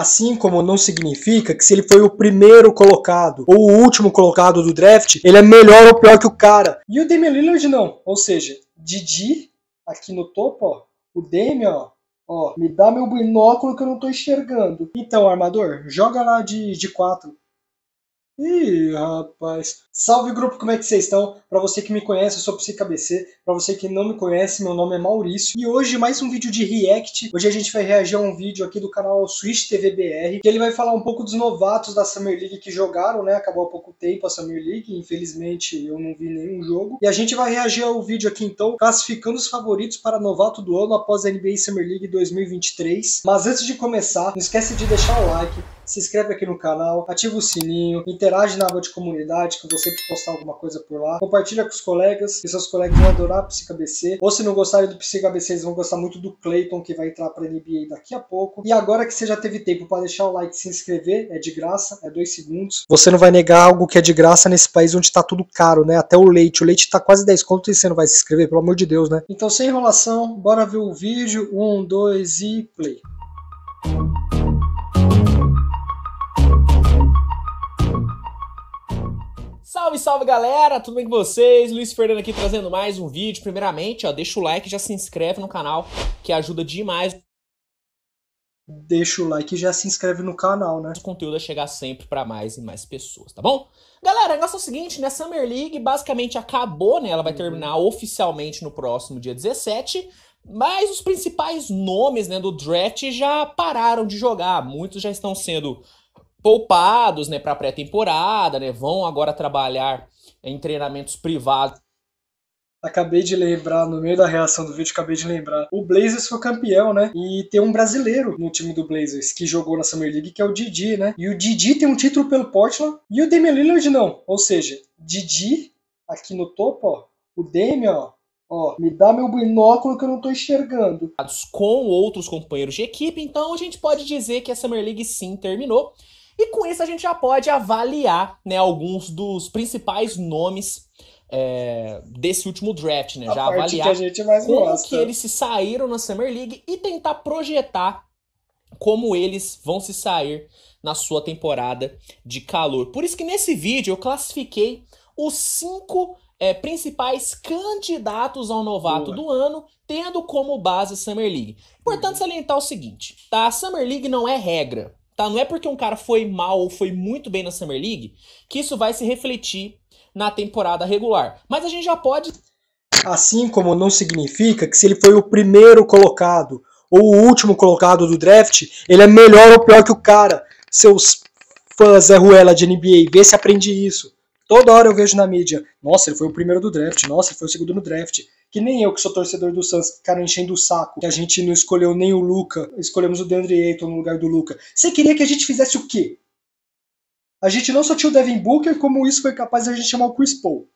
Assim como não significa que se ele foi o primeiro colocado ou o último colocado do draft, ele é melhor ou pior que o cara. E o Damian Lillard não. Ou seja, Didi aqui no topo, ó. O Damian, ó. Ó, me dá meu binóculo que eu não tô enxergando. Então, armador, joga lá de De quatro. Ih, rapaz. Salve grupo, como é que vocês estão? Para você que me conhece, eu sou PsiKBC. Para você que não me conhece, meu nome é Maurício. E hoje mais um vídeo de react. Hoje a gente vai reagir a um vídeo aqui do canal Switch TV BR, que ele vai falar um pouco dos novatos da Summer League que jogaram, né? Acabou há pouco tempo a Summer League, infelizmente eu não vi nenhum jogo. E a gente vai reagir ao vídeo aqui então, classificando os favoritos para novato do ano após a NBA Summer League 2023. Mas antes de começar, não esquece de deixar o like, se inscreve aqui no canal, ativa o sininho, interage na aba de comunidade que você sempre postar alguma coisa por lá. Compartilha com os colegas, que seus colegas vão adorar PCBC Ou se não gostarem do PsicaBC, eles vão gostar muito do Clayton, que vai entrar para NBA daqui a pouco. E agora que você já teve tempo para deixar o like e se inscrever, é de graça, é dois segundos. Você não vai negar algo que é de graça nesse país onde está tudo caro, né? Até o leite. O leite está quase 10 conto e você não vai se inscrever, pelo amor de Deus, né? Então, sem enrolação, bora ver o vídeo. Um, dois e play. Salve, salve galera, tudo bem com vocês? Luiz Fernando aqui trazendo mais um vídeo. Primeiramente, ó, deixa o like, já se inscreve no canal, que ajuda demais. Deixa o like e já se inscreve no canal, né? O conteúdo a é chegar sempre para mais e mais pessoas, tá bom? Galera, o negócio é o seguinte, né? Summer League basicamente acabou, né? Ela vai uhum. terminar oficialmente no próximo dia 17. Mas os principais nomes né, do draft já pararam de jogar. Muitos já estão sendo poupados né, para a pré-temporada, né, vão agora trabalhar em treinamentos privados Acabei de lembrar, no meio da reação do vídeo, acabei de lembrar. O Blazers foi campeão, né? E tem um brasileiro no time do Blazers que jogou na Summer League, que é o Didi, né? E o Didi tem um título pelo Portland e o Damian Lillard não. Ou seja, Didi aqui no topo, ó. O Damian, ó. Ó, me dá meu binóculo que eu não tô enxergando. Com outros companheiros de equipe, então a gente pode dizer que a Summer League sim terminou. E com isso a gente já pode avaliar né, alguns dos principais nomes é, desse último draft, né? A já avaliar que como gosta. que eles se saíram na Summer League e tentar projetar como eles vão se sair na sua temporada de calor. Por isso que nesse vídeo eu classifiquei os cinco é, principais candidatos ao novato Boa. do ano, tendo como base a Summer League. Importante uhum. salientar o seguinte, tá? A Summer League não é regra, tá? Não é porque um cara foi mal ou foi muito bem na Summer League que isso vai se refletir na temporada regular. Mas a gente já pode. Assim como não significa que se ele foi o primeiro colocado ou o último colocado do draft, ele é melhor ou pior que o cara. Seus fãs é Ruela de NBA, vê se aprende isso. Toda hora eu vejo na mídia, nossa, ele foi o primeiro do draft, nossa, ele foi o segundo no draft que nem eu que sou torcedor do Santos ficaram enchendo o saco, que a gente não escolheu nem o Luca, escolhemos o Deandre Ayton no lugar do Luca. Você queria que a gente fizesse o quê? A gente não só tinha o Devin Booker, como isso foi capaz de a gente chamar o Chris Paul.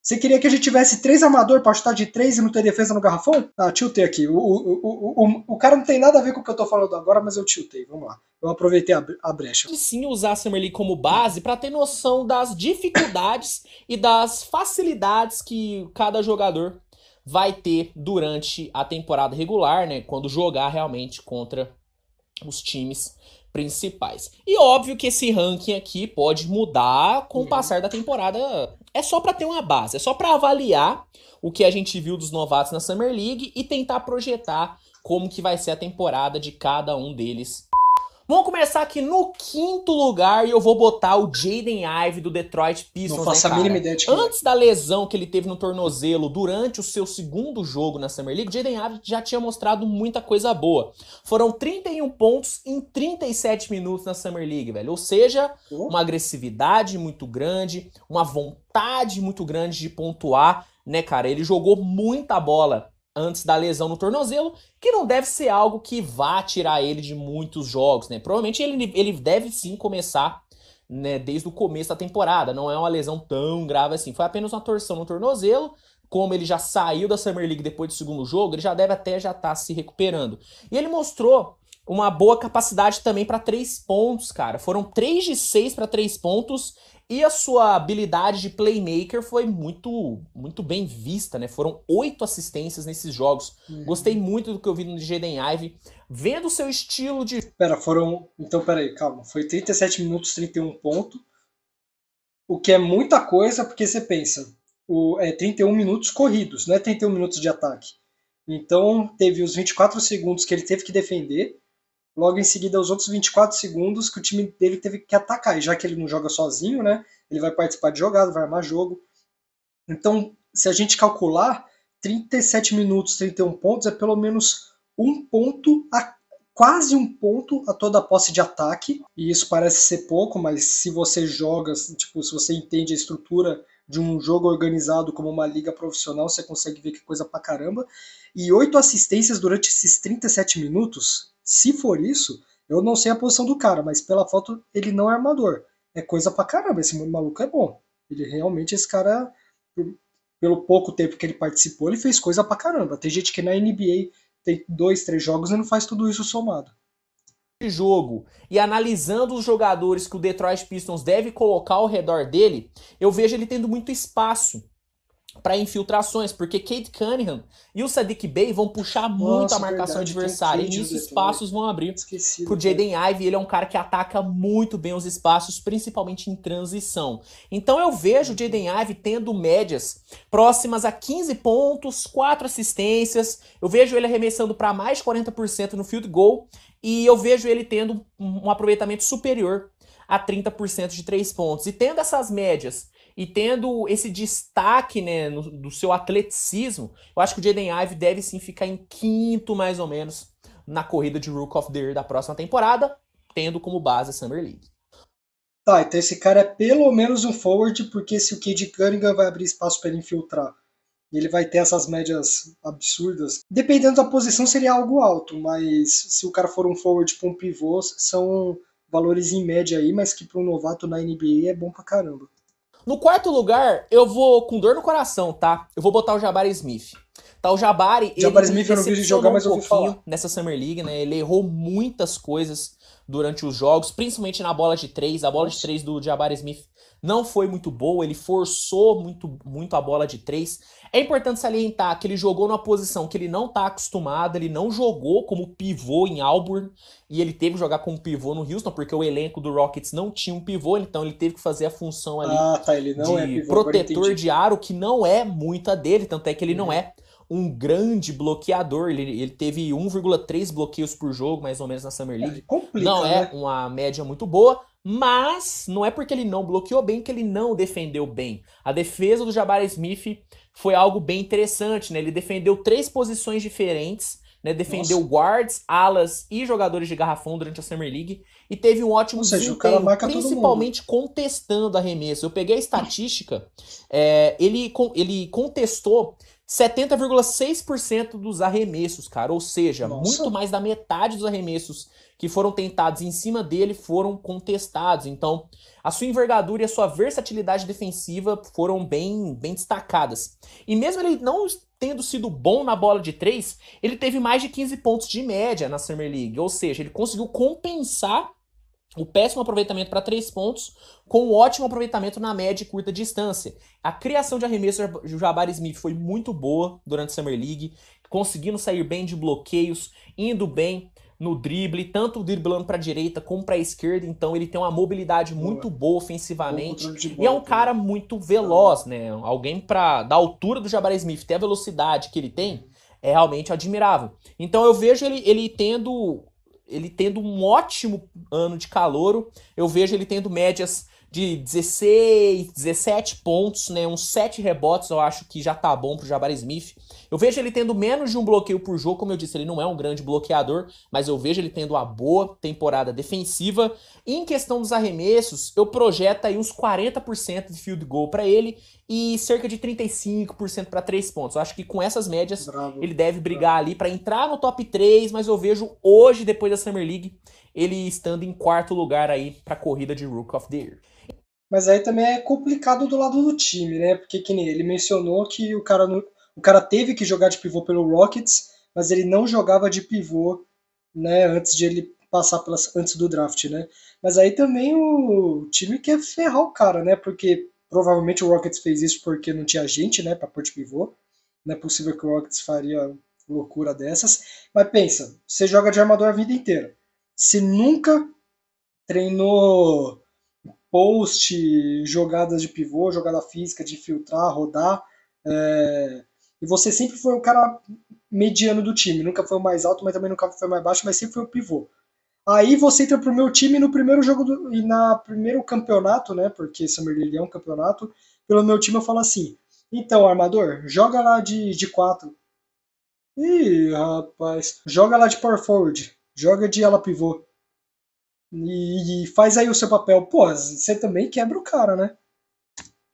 Você queria que a gente tivesse três armador para chutar de três e não ter defesa no garrafão? Ah, tiltei aqui. O, o, o, o, o cara não tem nada a ver com o que eu tô falando agora, mas eu tiltei. Vamos lá. Eu aproveitei a, a brecha. E sim usar a Summer League como base para ter noção das dificuldades e das facilidades que cada jogador vai ter durante a temporada regular, né, quando jogar realmente contra os times principais. E óbvio que esse ranking aqui pode mudar com o uhum. passar da temporada. É só para ter uma base, é só para avaliar o que a gente viu dos novatos na Summer League e tentar projetar como que vai ser a temporada de cada um deles Vamos começar aqui no quinto lugar e eu vou botar o Jaden Ive do Detroit Pistons. Não faço né, a mínima ideia de é. Antes da lesão que ele teve no tornozelo durante o seu segundo jogo na Summer League, Jaden Ive já tinha mostrado muita coisa boa. Foram 31 pontos em 37 minutos na Summer League, velho. Ou seja, uhum. uma agressividade muito grande, uma vontade muito grande de pontuar, né, cara? Ele jogou muita bola antes da lesão no tornozelo, que não deve ser algo que vá tirar ele de muitos jogos, né? Provavelmente ele, ele deve sim começar né, desde o começo da temporada, não é uma lesão tão grave assim, foi apenas uma torção no tornozelo, como ele já saiu da Summer League depois do segundo jogo, ele já deve até já estar tá se recuperando. E ele mostrou uma boa capacidade também para três pontos, cara. Foram três de seis para três pontos e a sua habilidade de playmaker foi muito muito bem vista, né? Foram oito assistências nesses jogos. Uhum. Gostei muito do que eu vi no Jaden Ive. Vendo o seu estilo de. Pera, foram. Então, peraí, calma. Foi 37 minutos, 31 pontos. O que é muita coisa, porque você pensa, o, é 31 minutos corridos, não é 31 minutos de ataque. Então, teve os 24 segundos que ele teve que defender Logo em seguida, os outros 24 segundos que o time dele teve que atacar. E já que ele não joga sozinho, né? Ele vai participar de jogada, vai armar jogo. Então, se a gente calcular, 37 minutos, 31 pontos é pelo menos um ponto a quase um ponto a toda a posse de ataque, e isso parece ser pouco, mas se você joga, tipo, se você entende a estrutura de um jogo organizado como uma liga profissional, você consegue ver que coisa pra caramba. E oito assistências durante esses 37 minutos, se for isso, eu não sei a posição do cara, mas pela foto ele não é armador. É coisa pra caramba, esse maluco é bom. Ele realmente, esse cara, pelo pouco tempo que ele participou, ele fez coisa pra caramba. Tem gente que na NBA tem dois, três jogos e não faz tudo isso somado. Jogo e analisando os jogadores que o Detroit Pistons deve colocar ao redor dele, eu vejo ele tendo muito espaço para infiltrações, porque Kate Cunningham e o Sadiq Bey vão puxar muito a marcação verdade, adversária e nisso espaços vão abrir Esqueci, pro Jaden Ive, ele é um cara que ataca muito bem os espaços, principalmente em transição. Então eu vejo o Jaden Ive tendo médias próximas a 15 pontos, 4 assistências, eu vejo ele arremessando para mais de 40% no field goal e eu vejo ele tendo um aproveitamento superior a 30% de 3 pontos. E tendo essas médias e tendo esse destaque né, no, do seu atleticismo, eu acho que o Jaden Ive deve sim ficar em quinto, mais ou menos, na corrida de Rook of the Year da próxima temporada, tendo como base a Summer League. Tá, então esse cara é pelo menos um forward, porque se o Kid Cunningham vai abrir espaço para ele infiltrar, ele vai ter essas médias absurdas. Dependendo da posição, seria algo alto, mas se o cara for um forward para um pivô, são valores em média aí, mas que para um novato na NBA é bom pra caramba. No quarto lugar, eu vou com dor no coração, tá? Eu vou botar o Jabari Smith. Tá, o Jabari, Jabari ele Jabari Smith eu não vi jogar, mas um eu ouvi falar. nessa Summer League, né? Ele errou muitas coisas durante os jogos, principalmente na bola de três. A bola de três do Jabari Smith não foi muito boa, ele forçou muito, muito a bola de três. É importante salientar que ele jogou numa posição que ele não está acostumado, ele não jogou como pivô em Auburn, e ele teve que jogar como pivô no Houston, porque o elenco do Rockets não tinha um pivô, então ele teve que fazer a função ali ah, tá, de é pivô, protetor de aro, que não é muita dele, tanto é que ele uhum. não é um grande bloqueador. Ele, ele teve 1,3 bloqueios por jogo, mais ou menos, na Summer é League. É, complica, não é né? uma média muito boa, mas não é porque ele não bloqueou bem que ele não defendeu bem. A defesa do Jabari Smith foi algo bem interessante, né? Ele defendeu três posições diferentes, né? Defendeu Nossa. guards, alas e jogadores de garrafão durante a Summer League e teve um ótimo Ou seja, desempenho, principalmente contestando arremesso. Eu peguei a estatística, é, ele, ele contestou 70,6% dos arremessos, cara. Ou seja, Nossa. muito mais da metade dos arremessos que foram tentados em cima dele foram contestados. Então, a sua envergadura e a sua versatilidade defensiva foram bem, bem destacadas. E mesmo ele não tendo sido bom na bola de três, ele teve mais de 15 pontos de média na Summer League. Ou seja, ele conseguiu compensar o péssimo aproveitamento para três pontos, com um ótimo aproveitamento na média e curta distância. A criação de arremesso do Jabari Smith foi muito boa durante a Summer League, conseguindo sair bem de bloqueios, indo bem no drible, tanto driblando para a direita como para a esquerda, então ele tem uma mobilidade muito boa ofensivamente e é um cara muito veloz, né? Alguém para da altura do Jabari Smith ter a velocidade que ele tem é realmente admirável. Então eu vejo ele, ele tendo ele tendo um ótimo ano de calouro, eu vejo ele tendo médias de 16, 17 pontos, né? Uns 7 rebotes, eu acho que já tá bom pro Jabari Smith. Eu vejo ele tendo menos de um bloqueio por jogo, como eu disse, ele não é um grande bloqueador, mas eu vejo ele tendo uma boa temporada defensiva. E em questão dos arremessos, eu projeto aí uns 40% de field goal para ele e cerca de 35% para 3 pontos. Eu acho que com essas médias Bravo. ele deve brigar ali para entrar no top 3, mas eu vejo hoje depois da Summer League ele estando em quarto lugar aí para a corrida de Rook of the Year. Mas aí também é complicado do lado do time, né? Porque que nem ele mencionou que o cara, o cara teve que jogar de pivô pelo Rockets, mas ele não jogava de pivô, né, antes de ele passar pelas, antes do draft, né? Mas aí também o time quer ferrar o cara, né? Porque provavelmente o Rockets fez isso porque não tinha gente, né, para pôr de pivô. Não é possível que o Rockets faria loucura dessas. Mas pensa, você joga de armador a vida inteira se nunca treinou post, jogadas de pivô, jogada física, de filtrar, rodar, é, e você sempre foi o cara mediano do time, nunca foi o mais alto, mas também nunca foi mais baixo, mas sempre foi o pivô. Aí você entra pro meu time no primeiro jogo do, e na primeiro campeonato, né? Porque Summer League é um campeonato. Pelo meu time eu falo assim: "Então, armador, joga lá de de 4". Ih, rapaz, joga lá de power forward joga de ala pivô. E, e faz aí o seu papel. Pô, você também quebra o cara, né?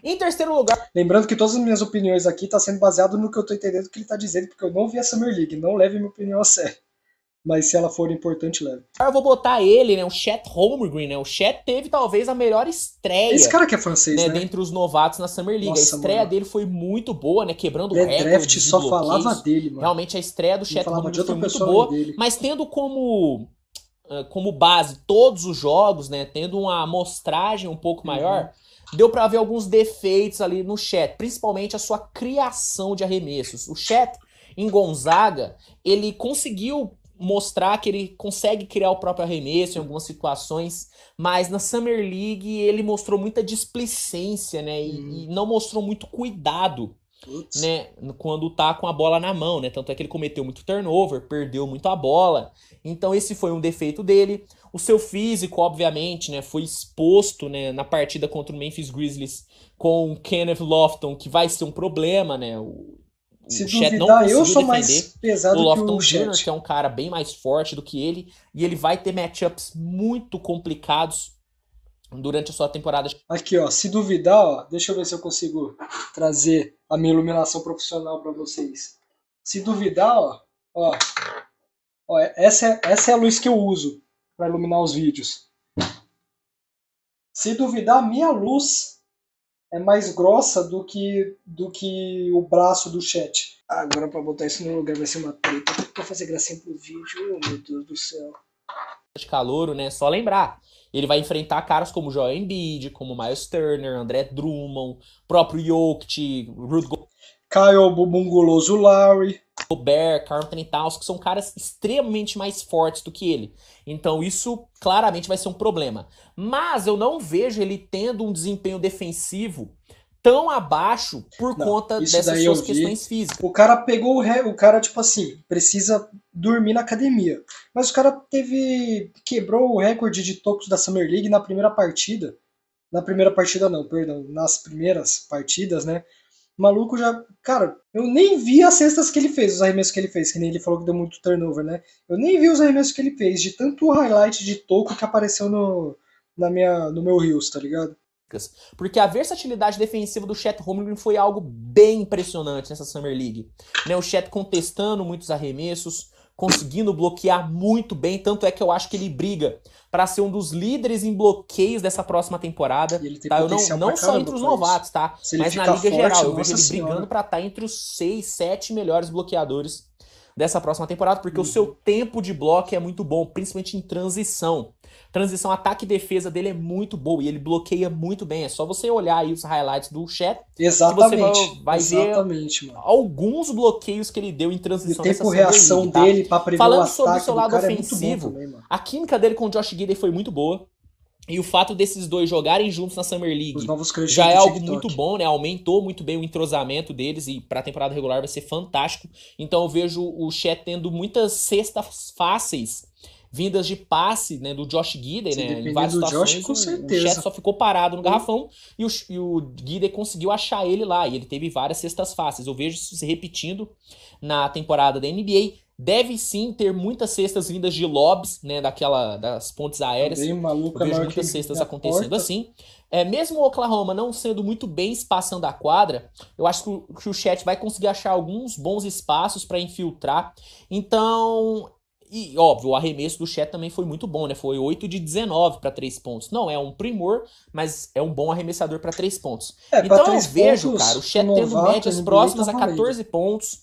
Em terceiro lugar. Lembrando que todas as minhas opiniões aqui estão tá sendo baseado no que eu estou entendendo que ele está dizendo, porque eu não vi a Summer League. Não leve minha opinião a sério mas se ela for importante, leva. Eu vou botar ele, né? O Chet Holmgren, né? O Chet teve talvez a melhor estreia. Esse cara que é francês, né? né? Dentre os novatos na Summer League. Nossa, a estreia mano. dele foi muito boa, né? Quebrando o é recorde. draft de só falava dele, mano. Realmente a estreia do Chet Holmgren foi muito boa, dele. mas tendo como ah, como base todos os jogos, né? Tendo uma amostragem um pouco uhum. maior, uhum. deu para ver alguns defeitos ali no Chet, principalmente a sua criação de arremessos. O Chet em Gonzaga, ele conseguiu mostrar que ele consegue criar o próprio arremesso em algumas situações, mas na Summer League ele mostrou muita displicência, né? E, uhum. e não mostrou muito cuidado, né? Quando tá com a bola na mão, né? Tanto é que ele cometeu muito turnover, perdeu muito a bola. Então esse foi um defeito dele. O seu físico, obviamente, né? Foi exposto, né? Na partida contra o Memphis Grizzlies com o Kenneth Lofton, que vai ser um problema, né? O, se o duvidar, não eu sou mais pesado o Lofton que o Jr., né, Chet. que é um cara bem mais forte do que ele, e ele vai ter matchups muito complicados durante a sua temporada. Aqui, ó, se duvidar, ó, deixa eu ver se eu consigo trazer a minha iluminação profissional para vocês. Se duvidar, ó, ó, ó, essa é, essa é a luz que eu uso para iluminar os vídeos. Se duvidar, minha luz é mais grossa do que, do que o braço do chat. Agora para botar isso no lugar vai ser uma treta. Pra fazer gracinha pro vídeo, meu Deus do céu. De calouro, né? Só lembrar. Ele vai enfrentar caras como Joel Embiid, como Miles Turner, André Drummond, próprio Jokic, Ruth Go Kyle Bungoloso Lowry. Robert, Carlton tal, que são caras extremamente mais fortes do que ele. Então isso claramente vai ser um problema. Mas eu não vejo ele tendo um desempenho defensivo tão abaixo por não, conta dessas suas questões físicas. O cara pegou o ré, o cara tipo assim, precisa dormir na academia. Mas o cara teve quebrou o recorde de tocos da Summer League na primeira partida. Na primeira partida não, perdão, nas primeiras partidas, né? O maluco já. Cara, eu nem vi as cestas que ele fez, os arremessos que ele fez, que nem ele falou que deu muito turnover, né? Eu nem vi os arremessos que ele fez, de tanto highlight de toco que apareceu no, na minha, no meu Rios, tá ligado? Porque a versatilidade defensiva do Chet Holmgren foi algo bem impressionante nessa Summer League. Né, o Chet contestando muitos arremessos, conseguindo bloquear muito bem, tanto é que eu acho que ele briga para ser um dos líderes em bloqueios dessa próxima temporada. Tá? Eu não, não só entre os novatos, tá? Mas na liga forte, geral, eu vejo ele senhora. brigando para estar tá entre os seis, sete melhores bloqueadores dessa próxima temporada, porque uhum. o seu tempo de bloco é muito bom, principalmente em transição. Transição ataque e defesa dele é muito bom e ele bloqueia muito bem. É só você olhar aí os highlights do chat. Exatamente. você vai, vai exatamente, ver mano. alguns bloqueios que ele deu em transição. E tempo reação dele, tá? dele para Falando o sobre o seu lado é ofensivo, é também, a química dele com o Josh Gidey foi muito boa. E o fato desses dois jogarem juntos na Summer League já é algo muito bom, né? Aumentou muito bem o entrosamento deles e para a temporada regular vai ser fantástico. Então eu vejo o Chet tendo muitas cestas fáceis vindas de passe né, do Josh Gidey, né? Em várias situações, Josh, com certeza. o Chet só ficou parado no garrafão e o, e o Gidey conseguiu achar ele lá. E ele teve várias cestas fáceis. Eu vejo isso se repetindo na temporada da NBA deve sim ter muitas cestas vindas de lobbies, né, daquela das pontes aéreas. Bem maluca, vejo muitas cestas acontecendo porta. assim. É, mesmo o Oklahoma não sendo muito bem espaçando a quadra, eu acho que o, que o chat vai conseguir achar alguns bons espaços para infiltrar. Então, e óbvio, o arremesso do Chet também foi muito bom, né? Foi 8 de 19 para 3 pontos. Não é um primor, mas é um bom arremessador para 3 pontos. É, então eu vejo, cara, o Chet tendo médias próximas tá a 14 pontos.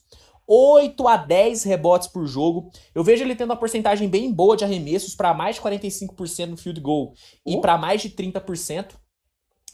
8 a 10 rebotes por jogo. Eu vejo ele tendo uma porcentagem bem boa de arremessos para mais de 45% no field goal e oh. para mais de 30%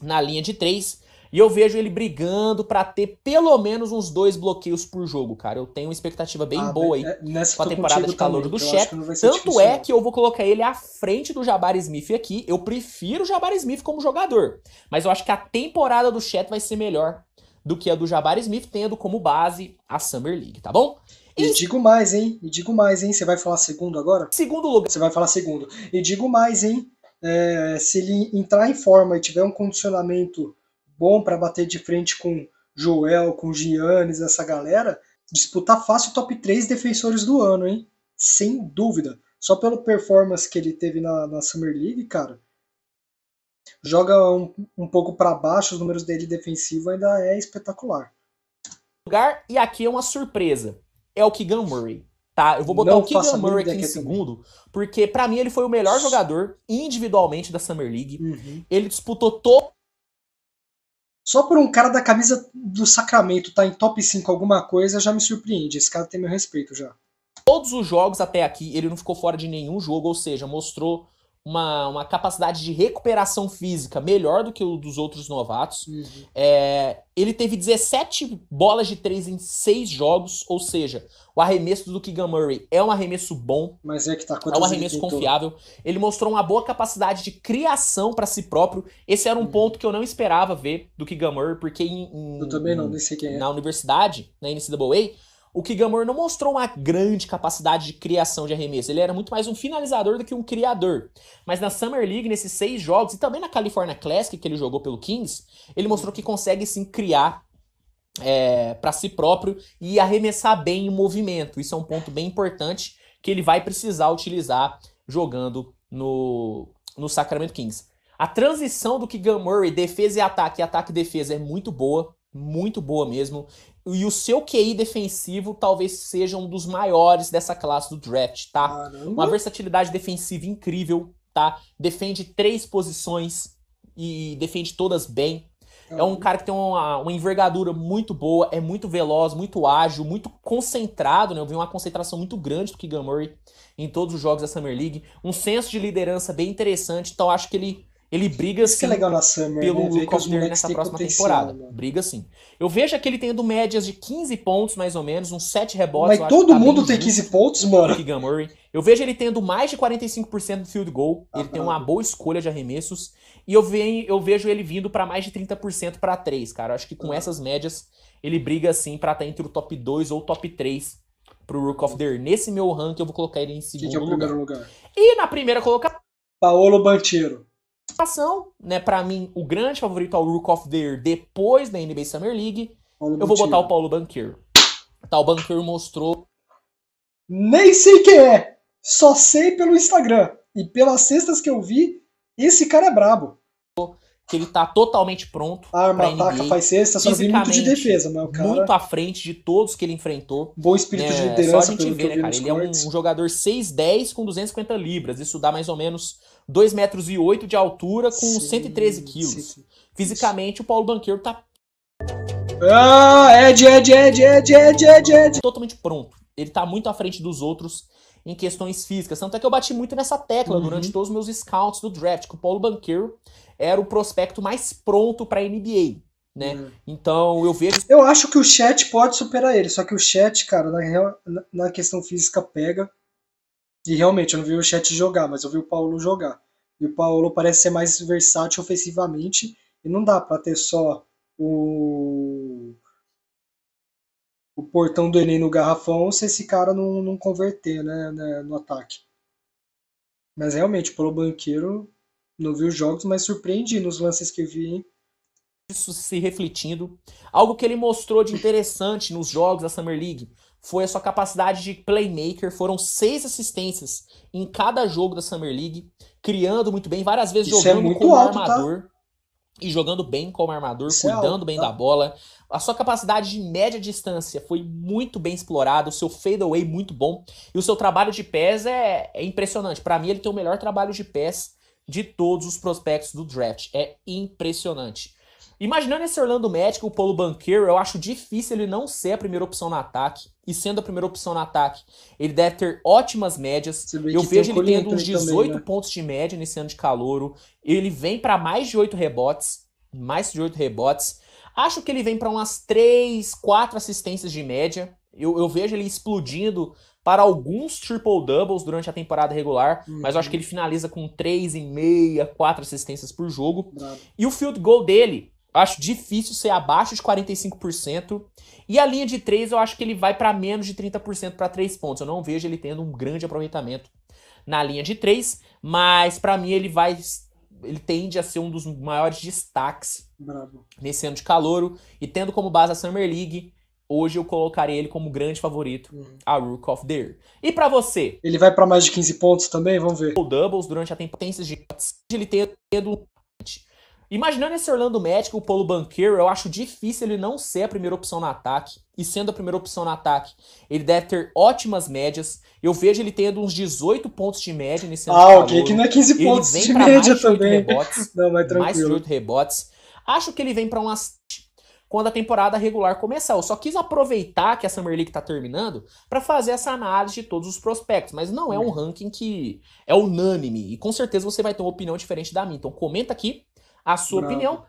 na linha de 3. E eu vejo ele brigando para ter pelo menos uns dois bloqueios por jogo, cara. Eu tenho uma expectativa bem ah, boa aí é nessa com a temporada de calor do Chet. Tanto difícil, é não. que eu vou colocar ele à frente do Jabari Smith aqui. Eu prefiro o Jabari Smith como jogador, mas eu acho que a temporada do Chet vai ser melhor do que a do Jabari Smith, tendo como base a Summer League, tá bom? E, e digo mais, hein? E digo mais, hein? Você vai falar segundo agora? Segundo lugar. Você vai falar segundo. E digo mais, hein? É, se ele entrar em forma e tiver um condicionamento bom para bater de frente com Joel, com Giannis, essa galera, disputar fácil top 3 defensores do ano, hein? Sem dúvida. Só pela performance que ele teve na, na Summer League, cara, joga um, um pouco para baixo, os números dele defensivo ainda é espetacular. Lugar, e aqui é uma surpresa. É o Keegan Murray. Tá, eu vou botar Não o Keegan Murray aqui em é segundo, porque para mim ele foi o melhor jogador individualmente da Summer League. Uhum. Ele disputou todo só por um cara da camisa do Sacramento tá em top 5 alguma coisa já me surpreende. Esse cara tem meu respeito já. Todos os jogos até aqui, ele não ficou fora de nenhum jogo, ou seja, mostrou uma, uma capacidade de recuperação física melhor do que o dos outros novatos. Uhum. É, ele teve 17 bolas de 3 em 6 jogos, ou seja, o arremesso do Keegan Murray é um arremesso bom. Mas é que tá É um arremesso ele confiável. Ele mostrou uma boa capacidade de criação para si próprio. Esse era um uhum. ponto que eu não esperava ver do Keegan Murray, porque em, em, eu também não, sei quem é. na universidade, na NCAA, o Kigamor não mostrou uma grande capacidade de criação de arremesso. Ele era muito mais um finalizador do que um criador. Mas na Summer League, nesses seis jogos, e também na California Classic, que ele jogou pelo Kings, ele mostrou que consegue sim criar é, para si próprio e arremessar bem em movimento. Isso é um ponto bem importante que ele vai precisar utilizar jogando no, no Sacramento Kings. A transição do Kigan Murray, defesa e ataque, ataque e defesa, é muito boa muito boa mesmo. E o seu QI defensivo talvez seja um dos maiores dessa classe do draft, tá? Caramba. Uma versatilidade defensiva incrível, tá? Defende três posições e defende todas bem. Caramba. É um cara que tem uma, uma, envergadura muito boa, é muito veloz, muito ágil, muito concentrado, né? Eu vi uma concentração muito grande do Keegan Murray em todos os jogos da Summer League. Um senso de liderança bem interessante, então acho que ele ele briga sim. que é legal na Summer, pelo né? Lucas Moura nessa próxima temporada. Mano. Briga sim. Eu vejo aquele tendo médias de 15 pontos, mais ou menos, uns 7 rebotes. Mas todo tá mundo tem 15 pontos, mano. Murray. Eu vejo ele tendo mais de 45% do field goal. ele tem uma boa escolha de arremessos. E eu, eu vejo ele vindo para mais de 30% para 3, cara. Eu acho que com essas médias, ele briga assim para estar tá entre o top 2 ou top 3 pro Rook of the Year. Nesse meu ranking, eu vou colocar ele em segundo que que é lugar. lugar. E na primeira colocação. Paolo Banchero satisfação, né? Para mim, o grande favorito ao é Rook of the Year depois da NBA Summer League, Paulo eu vou botar o Paulo Banqueiro. Tá, o Banqueiro mostrou. Nem sei quem é, só sei pelo Instagram. E pelas cestas que eu vi, esse cara é brabo que ele tá totalmente pronto. Arma, ataca, faz sexta, só vem muito de defesa, mas o cara... Muito à frente de todos que ele enfrentou. Bom espírito né? de é, liderança. Só a gente vê, né, cara? Ele cortes. é um, um jogador 6'10 com 250 libras. Isso dá mais ou menos 2,8 metros e de altura com sim, 113 quilos. Sim, sim. Fisicamente, o Paulo Banqueiro tá... Ah, Ed, Ed, Ed, Ed, Ed, Ed, Ed. Totalmente pronto. Ele tá muito à frente dos outros em questões físicas. Tanto é que eu bati muito nessa tecla uhum. durante todos os meus scouts do draft, que o Paulo Banqueiro era o prospecto mais pronto para NBA. Né? Uhum. Então eu vejo. Eu acho que o chat pode superar ele, só que o chat, cara, na, na questão física pega. E realmente, eu não vi o chat jogar, mas eu vi o Paulo jogar. E o Paulo parece ser mais versátil ofensivamente. E não dá para ter só o. O portão do Enem no garrafão se esse cara não, não converter né, né no ataque. Mas realmente, pelo banqueiro, não vi os jogos, mas surpreendi nos lances que vi. Isso se refletindo. Algo que ele mostrou de interessante nos jogos da Summer League foi a sua capacidade de playmaker. Foram seis assistências em cada jogo da Summer League, criando muito bem, várias vezes Isso é jogando é como alto, tá? armador. Tá? E jogando bem como armador, Isso é cuidando é alto, bem tá? da bola. A sua capacidade de média distância foi muito bem explorada, o seu fadeaway muito bom. E o seu trabalho de pés é, é impressionante. Para mim, ele tem o melhor trabalho de pés de todos os prospectos do draft. É impressionante. Imaginando esse Orlando Magic, o Paulo Banqueiro, eu acho difícil ele não ser a primeira opção no ataque. E sendo a primeira opção no ataque, ele deve ter ótimas médias. Eu vejo ele tendo uns 18 também, né? pontos de média nesse ano de calouro. Ele vem para mais de 8 rebotes. Mais de 8 rebotes. Acho que ele vem para umas 3, 4 assistências de média. Eu, eu vejo ele explodindo para alguns triple-doubles durante a temporada regular, uhum. mas eu acho que uhum. ele finaliza com 3,5, 4 assistências por jogo. E o field goal dele, eu acho difícil ser abaixo de 45%. E a linha de 3, eu acho que ele vai para menos de 30% para 3 pontos. Eu não vejo ele tendo um grande aproveitamento na linha de 3, mas para mim ele vai ele tende a ser um dos maiores destaques Bravo. nesse ano de calouro e tendo como base a Summer League, Hoje eu colocaria ele como grande favorito uhum. a Rook of the Year. E para você? Ele vai para mais de 15 pontos também? Vamos ver. O doubles durante a temporada de ele ter Imaginando esse Orlando Magic, o Polo Banqueiro, eu acho difícil ele não ser a primeira opção no ataque. E sendo a primeira opção no ataque, ele deve ter ótimas médias. Eu vejo ele tendo uns 18 pontos de média nesse ah, ano. Ah, ok, que não é 15 pontos de média também. Rebotes, não, mas tranquilo. Mais de 8 rebotes. Acho que ele vem para umas quando a temporada regular começar. Eu só quis aproveitar que a Summer League está terminando para fazer essa análise de todos os prospectos, mas não é um uhum. ranking que é unânime e com certeza você vai ter uma opinião diferente da minha. Então comenta aqui a sua Bravo. opinião.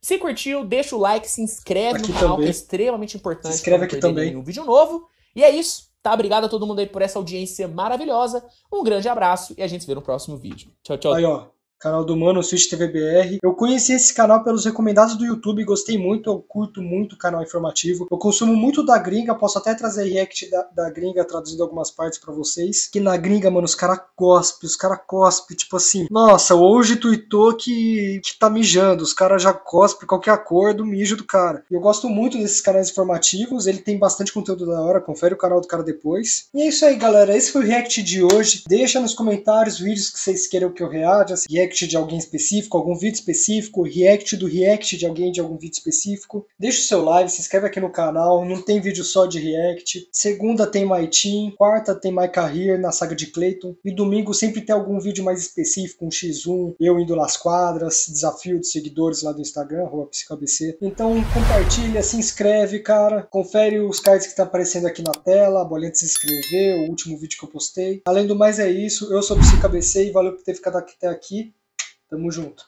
Se curtiu, deixa o like, se inscreve aqui no canal, que é extremamente importante. Se inscreve aqui também. um vídeo novo. E é isso. Tá? Obrigado a todo mundo aí por essa audiência maravilhosa. Um grande abraço e a gente se vê no próximo vídeo. Tchau, tchau. Aí, ó canal do Mano Switch TV BR. Eu conheci esse canal pelos recomendados do YouTube, gostei muito, eu curto muito o canal informativo. Eu consumo muito da gringa, posso até trazer react da, da gringa traduzindo algumas partes para vocês. Que na gringa, mano, os caras cospe, os caras cospe tipo assim, nossa, hoje tuitou que, que tá mijando, os caras já cospe qualquer cor do mijo do cara. Eu gosto muito desses canais informativos, ele tem bastante conteúdo da hora, confere o canal do cara depois. E é isso aí, galera, esse foi o react de hoje. Deixa nos comentários vídeos que vocês queiram que eu reaja, react react de alguém específico, algum vídeo específico, react do react de alguém de algum vídeo específico. Deixa o seu like, se inscreve aqui no canal, não tem vídeo só de react. Segunda tem My Team, quarta tem My Career na saga de Clayton e domingo sempre tem algum vídeo mais específico, um X1, eu indo nas quadras, desafio de seguidores lá do Instagram, arroba psicabc. Então compartilha, se inscreve, cara, confere os cards que tá aparecendo aqui na tela, a bolinha de se inscrever, o último vídeo que eu postei. Além do mais é isso, eu sou o Psicabc e valeu por ter ficado até aqui. Tamo junto.